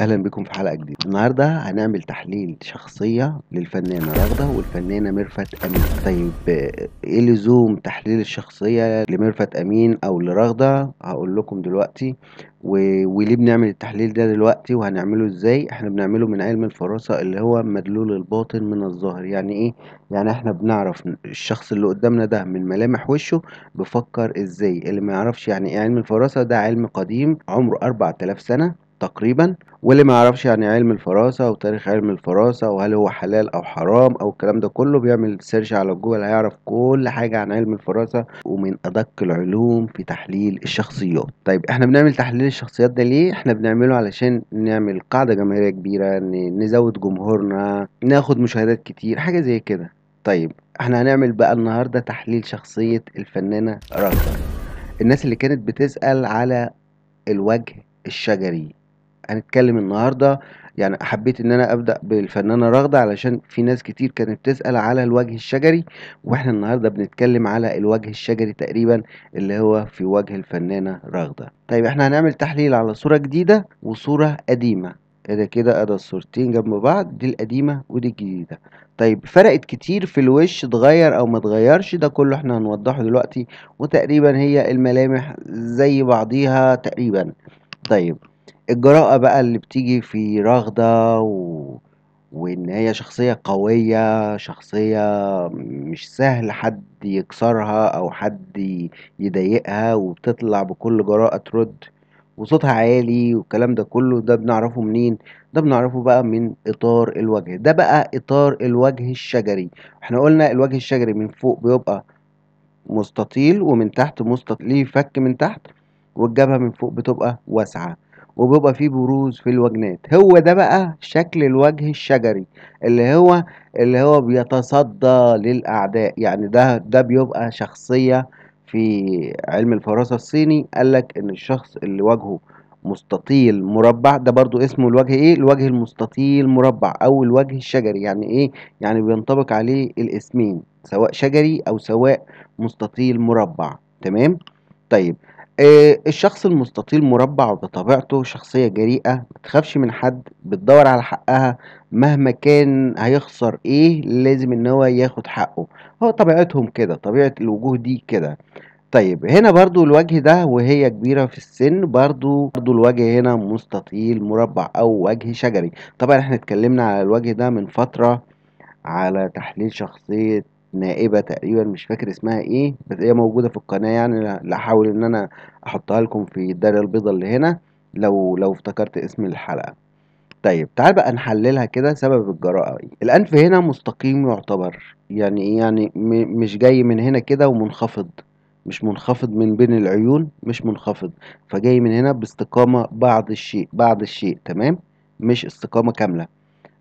اهلا بكم في حلقه جديده النهارده هنعمل تحليل شخصيه للفنانه رغده والفنانه ميرفت امين طيب ايه لزوم تحليل الشخصيه لميرفت امين او لرغده هقول لكم دلوقتي و... وليه بنعمل التحليل ده دلوقتي وهنعمله ازاي احنا بنعمله من علم الفراسه اللي هو مدلول الباطن من الظاهر يعني ايه يعني احنا بنعرف الشخص اللي قدامنا ده من ملامح وشه بفكر ازاي اللي ما يعرفش يعني ايه علم الفراسه ده علم قديم عمره 4000 سنه تقريبا واللي ما يعرفش يعني علم الفراسة او تاريخ علم الفراسة وهل هو حلال او حرام او الكلام ده كله بيعمل سيرش على جوجل هيعرف كل حاجة عن علم الفراسة ومن ادق العلوم في تحليل الشخصيات طيب احنا بنعمل تحليل الشخصيات ده ليه احنا بنعمله علشان نعمل قاعدة جماهيرية كبيرة نزود جمهورنا ناخد مشاهدات كتير حاجة زي كده طيب احنا هنعمل بقى النهاردة تحليل شخصية الفنانة رغدة الناس اللي كانت بتسأل على الوجه الشجري هنتكلم النهارده يعني حبيت ان انا ابدا بالفنانه رغده علشان في ناس كتير كانت بتسال على الوجه الشجري واحنا النهارده بنتكلم على الوجه الشجري تقريبا اللي هو في وجه الفنانه رغده طيب احنا هنعمل تحليل على صوره جديده وصوره قديمه ادي كده ادي الصورتين جنب بعض دي القديمه ودي الجديده طيب فرقت كتير في الوش اتغير او ما اتغيرش ده كله احنا هنوضحه دلوقتي وتقريبا هي الملامح زي بعضيها تقريبا طيب الجراءة بقى اللي بتيجي في رغدة و... وإن هي شخصية قوية شخصية مش سهل حد يكسرها أو حد يضايقها وبتطلع بكل جراءة ترد وصوتها عالي والكلام ده كله ده بنعرفه منين ده بنعرفه بقى من إطار الوجه ده بقى إطار الوجه الشجري احنا قلنا الوجه الشجري من فوق بيبقى مستطيل ومن تحت مستطيل ليه فك من تحت والجبهة من فوق بتبقى واسعة وبيبقى فيه بروز في الوجنات هو ده بقى شكل الوجه الشجري اللي هو اللي هو بيتصدى للأعداء يعني ده ده بيبقى شخصية في علم الفراسة الصيني قالك إن الشخص اللي وجهه مستطيل مربع ده برضو اسمه الوجه ايه الوجه المستطيل مربع او الوجه الشجري يعني ايه يعني بينطبق عليه الاسمين سواء شجري او سواء مستطيل مربع تمام طيب آه، الشخص المستطيل مربع بطبيعته شخصية جريئة متخافش من حد بتدور على حقها مهما كان هيخسر ايه لازم ان هو ياخد حقه هو طبيعتهم كده طبيعة الوجوه دي كده طيب هنا برضو الوجه ده وهي كبيرة في السن برضو برضو الوجه هنا مستطيل مربع او وجه شجري طبعا احنا اتكلمنا على الوجه ده من فترة على تحليل شخصية نائبه تقريبا مش فاكر اسمها ايه بس هي موجوده في القناه يعني أنا ان انا احطها لكم في الدايره البيضاء اللي هنا لو لو افتكرت اسم الحلقه طيب تعال بقى نحللها كده سبب الجراءه ايه الانف هنا مستقيم يعتبر يعني ايه يعني مش جاي من هنا كده ومنخفض مش منخفض من بين العيون مش منخفض فجاي من هنا باستقامه بعض الشيء بعض الشيء تمام مش استقامه كامله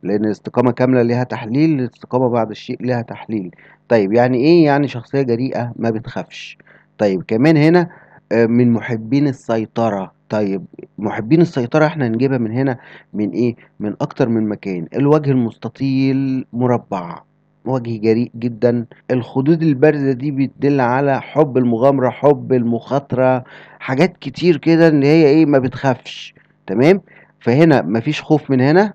لان الاستقامه كامله ليها تحليل الاستقامه بعد الشيء ليها تحليل طيب يعني ايه يعني شخصيه جريئه ما بتخافش طيب كمان هنا آه، من محبين السيطره طيب محبين السيطرة احنا هنجيبها من هنا من ايه من اكتر من مكان الوجه المستطيل مربع وجه جريء جدا الخدود البارزة دي بتدل على حب المغامرة حب المخاطرة حاجات كتير كده ان هي ايه ما بتخافش تمام فهنا مفيش خوف من هنا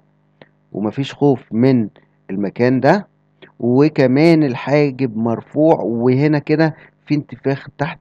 ومفيش خوف من المكان ده وكمان الحاجب مرفوع وهنا كده في انتفاخ تحت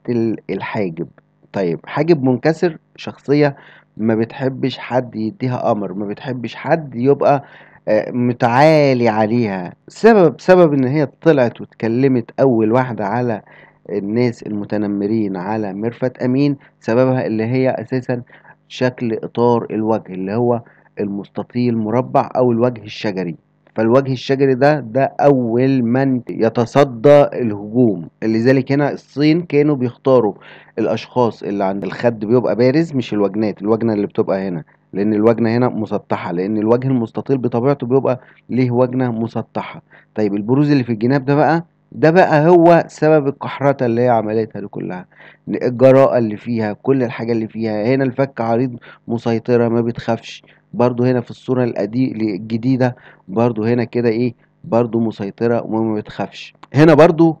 الحاجب طيب حاجب منكسر شخصية ما بتحبش حد يديها أمر ما بتحبش حد يبقى آه، متعالي عليها سبب سبب ان هي طلعت واتكلمت اول واحدة على الناس المتنمرين على مرفت امين سببها اللي هي اساسا شكل اطار الوجه اللي هو المستطيل مربع أو الوجه الشجري فالوجه الشجري ده ده أول من يتصدى الهجوم لذلك هنا الصين كانوا بيختاروا الأشخاص اللي عند الخد بيبقى بارز مش الوجنات الوجنة اللي بتبقى هنا لأن الوجنة هنا مسطحة لأن الوجه المستطيل بطبيعته بيبقى ليه وجنة مسطحة طيب البروز اللي في الجناب ده بقى ده بقى هو سبب القحرطة اللي هي عملتها دي كلها الجراءة اللي فيها كل الحاجة اللي فيها هنا الفك عريض مسيطرة ما بتخافش برضو هنا في الصورة الجديدة برضو هنا كده ايه برضو مسيطرة وما بتخافش هنا برضو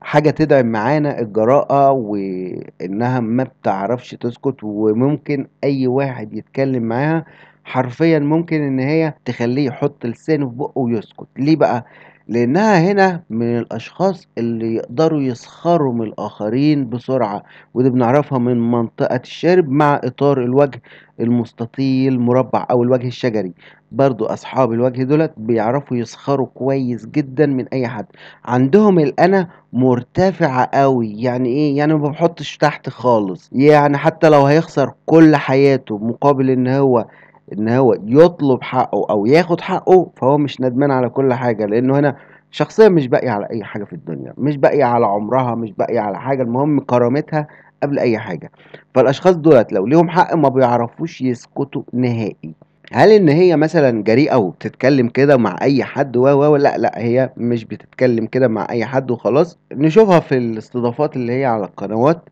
حاجة تدعم معانا الجراءة وإنها ما بتعرفش تسكت وممكن أي واحد يتكلم معاها حرفيا ممكن إن هي تخليه يحط لسانه في بقه ويسكت ليه بقى؟ لانها هنا من الاشخاص اللي يقدروا يسخروا من الاخرين بسرعه ودي بنعرفها من منطقه الشارب مع اطار الوجه المستطيل مربع او الوجه الشجري برضو اصحاب الوجه دولت بيعرفوا يسخروا كويس جدا من اي حد عندهم الانا مرتفعه قوي يعني ايه يعني ما بحطش تحت خالص يعني حتى لو هيخسر كل حياته مقابل ان هو ان هو يطلب حقه او ياخد حقه فهو مش ندمان على كل حاجه لانه هنا شخصيه مش باقيه على اي حاجه في الدنيا مش باقيه على عمرها مش باقيه على حاجه المهم كرامتها قبل اي حاجه فالاشخاص دولت لو ليهم حق ما بيعرفوش يسكتوا نهائي هل ان هي مثلا جريئه وبتتكلم كده مع اي حد و و لا لا هي مش بتتكلم كده مع اي حد وخلاص نشوفها في الاستضافات اللي هي على القنوات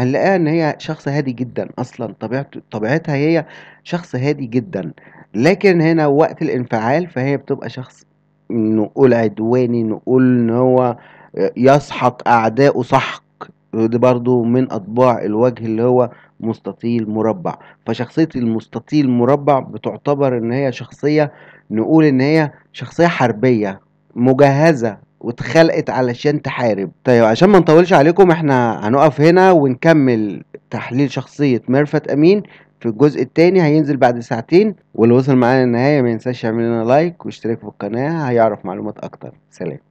هنلاقيها إن هي شخص هادي جدًا أصلًا، طبيعته طبيعتها هي شخص هادي جدًا، لكن هنا وقت الانفعال فهي بتبقى شخص نقول عدواني، نقول إن هو يسحق اعدائه سحق، ودي برضه من أطباع الوجه اللي هو مستطيل مربّع، فشخصية المستطيل مربّع بتعتبر إن هي شخصية نقول إن هي شخصية حربية، مجهزة. واتخلقت علشان تحارب طيب عشان ما نطولش عليكم احنا هنقف هنا ونكمل تحليل شخصية ميرفت أمين في الجزء التاني هينزل بعد ساعتين واللي وصل معانا النهاية ما ينساش يعمل لنا لايك واشترك في القناة هيعرف معلومات أكتر سلام